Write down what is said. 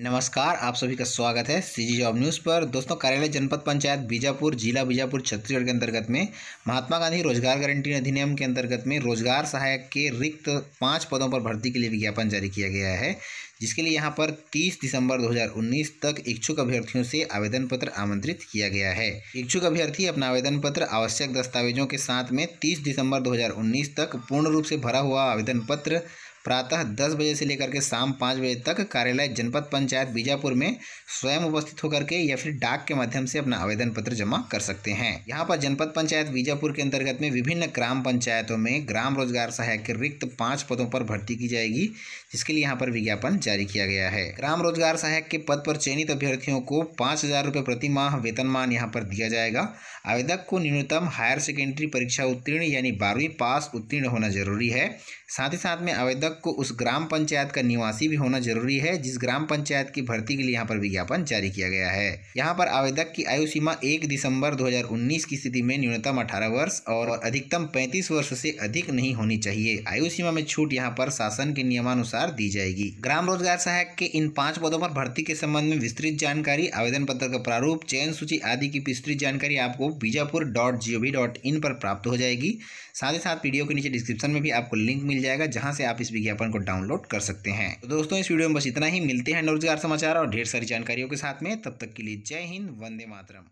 नमस्कार आप सभी का स्वागत है सीजी जॉब न्यूज़ पर दोस्तों कार्यालय जनपद पंचायत बीजापुर जिला बीजापुर छत्तीसगढ़ के अंतर्गत में महात्मा गांधी रोजगार गारंटी अधिनियम के अंतर्गत में रोजगार सहायक के रिक्त पाँच पदों पर भर्ती के लिए विज्ञापन जारी किया गया है जिसके लिए यहाँ पर 30 दिसंबर 2019 तक इच्छुक अभ्यर्थियों से आवेदन पत्र आमंत्रित किया गया है इच्छुक अभ्यर्थी अपना आवेदन पत्र आवश्यक दस्तावेजों के साथ में 30 दिसंबर 2019 तक पूर्ण रूप से भरा हुआ आवेदन पत्र प्रातः 10 बजे से लेकर के शाम 5 बजे तक कार्यालय जनपद पंचायत बीजापुर में स्वयं उपस्थित होकर के या फिर डाक के माध्यम से अपना आवेदन पत्र जमा कर सकते हैं यहाँ पर जनपद पंचायत बीजापुर के अंतर्गत में विभिन्न ग्राम पंचायतों में ग्राम रोजगार सहायक के रिक्त पाँच पदों पर भर्ती की जाएगी जिसके लिए यहाँ पर विज्ञापन जारी जारी किया गया है ग्राम रोजगार सहायक के पद पर चयनित अभ्यर्थियों को पाँच हजार रुपये प्रति माह वेतनमान यहाँ पर दिया जाएगा आवेदक को न्यूनतम हायर सेकेंडरी परीक्षा उत्तीर्ण यानी बारहवीं पास उत्तीर्ण होना जरूरी है साथ ही साथ में आवेदक को उस ग्राम पंचायत का निवासी भी होना जरूरी है जिस ग्राम पंचायत की भर्ती के लिए यहाँ पर विज्ञापन जारी किया गया है यहाँ पर आवेदक की आयु सीमा एक दिसंबर दो की स्थिति में न्यूनतम अठारह वर्ष और अधिकतम पैंतीस वर्ष से अधिक नहीं होनी चाहिए आयु सीमा में छूट यहाँ पर शासन के नियमानुसार दी जाएगी ग्राम रोजगार रोजगार सहायक के इन पांच पदों पर भर्ती के संबंध में विस्तृत जानकारी आवेदन पत्र का प्रारूप चयन सूची आदि की विस्तृत जानकारी आपको Bijapur dot G O V dot in पर प्राप्त हो जाएगी साथ ही साथ वीडियो के नीचे डिस्क्रिप्शन में भी आपको लिंक मिल जाएगा जहां से आप इस विज्ञापन को डाउनलोड कर सकते हैं तो दोस्तों इस वीडियो में बस इतना ही मिलते हैं रोजगार समाचार और ढेर सारी जानकारियों के साथ में तब तक के लिए जय हिंद वंदे मातरम